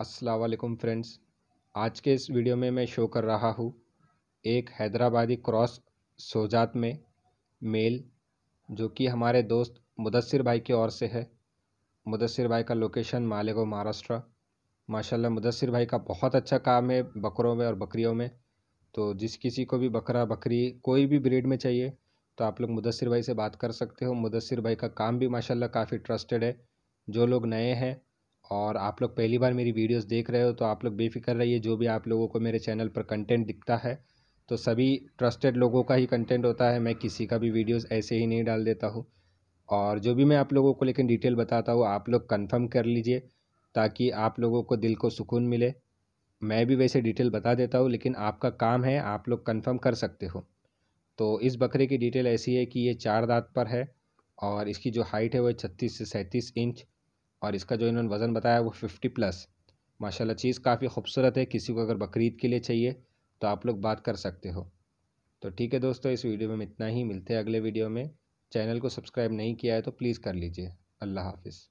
असलकुम फ्रेंड्स आज के इस वीडियो में मैं शो कर रहा हूँ एक हैदराबादी क्रॉस सोजात में मेल जो कि हमारे दोस्त मुदसर भाई की ओर से है मुदसर भाई का लोकेशन मालेगो महाराष्ट्र माशाल्लाह मुदसर भाई का बहुत अच्छा काम है बकरों में और बकरियों में तो जिस किसी को भी बकरा बकरी कोई भी ब्रीड में चाहिए तो आप लोग मुदसर भाई से बात कर सकते हो मुदसर भाई का काम भी माशाला काफ़ी ट्रस्टेड है जो लोग नए हैं और आप लोग पहली बार मेरी वीडियोस देख रहे हो तो आप लोग बेफिक्र रहिए जो भी आप लोगों को मेरे चैनल पर कंटेंट दिखता है तो सभी ट्रस्टेड लोगों का ही कंटेंट होता है मैं किसी का भी वीडियोस ऐसे ही नहीं डाल देता हूँ और जो भी मैं आप लोगों को लेकिन डिटेल बताता हूँ आप लोग कन्फर्म कर लीजिए ताकि आप लोगों को दिल को सुकून मिले मैं भी वैसे डिटेल बता देता हूँ लेकिन आपका काम है आप लोग कन्फर्म कर सकते हो तो इस बकरे की डिटेल ऐसी है कि ये चार दांत पर है और इसकी जो हाइट है वह छत्तीस से सैंतीस इंच और इसका जो इन्होंने वज़न बताया वो फिफ्टी प्लस माशाल्लाह चीज़ काफ़ी खूबसूरत है किसी को अगर बकरीद के लिए चाहिए तो आप लोग बात कर सकते हो तो ठीक है दोस्तों इस वीडियो में इतना ही मिलते हैं अगले वीडियो में चैनल को सब्सक्राइब नहीं किया है तो प्लीज़ कर लीजिए अल्लाह हाफिज़